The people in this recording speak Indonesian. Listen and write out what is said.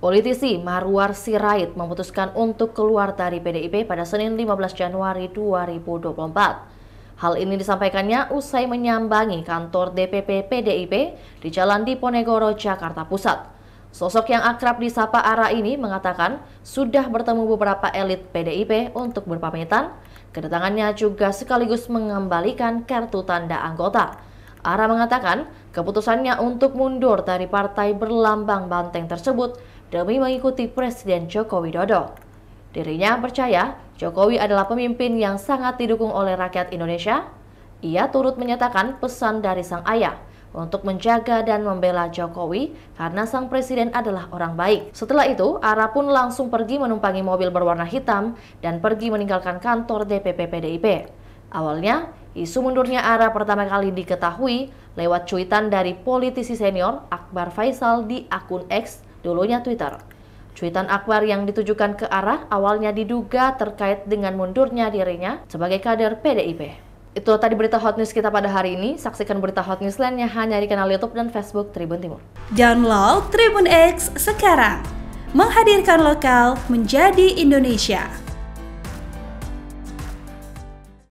Politisi Marwar Sirait memutuskan untuk keluar dari PDIP pada Senin 15 Januari 2024. Hal ini disampaikannya usai menyambangi kantor DPP PDIP di Jalan Diponegoro, Jakarta Pusat. Sosok yang akrab disapa Ara ini mengatakan sudah bertemu beberapa elit PDIP untuk berpamitan. Kedatangannya juga sekaligus mengembalikan kartu tanda anggota. Ara mengatakan keputusannya untuk mundur dari partai berlambang banteng tersebut demi mengikuti Presiden Joko Widodo. Dirinya percaya Jokowi adalah pemimpin yang sangat didukung oleh rakyat Indonesia. Ia turut menyatakan pesan dari sang ayah untuk menjaga dan membela Jokowi karena sang presiden adalah orang baik. Setelah itu, Ara pun langsung pergi menumpangi mobil berwarna hitam dan pergi meninggalkan kantor DPP PDIP. Awalnya, isu mundurnya Ara pertama kali diketahui lewat cuitan dari politisi senior Akbar Faisal di akun X dulunya Twitter. Cuitan Akbar yang ditujukan ke arah awalnya diduga terkait dengan mundurnya dirinya sebagai kader PDIP. Itu tadi berita hot news kita pada hari ini. Saksikan berita hot news lainnya hanya di kanal YouTube dan Facebook Tribun Timur. Download Tribun X sekarang. Menghadirkan lokal menjadi Indonesia.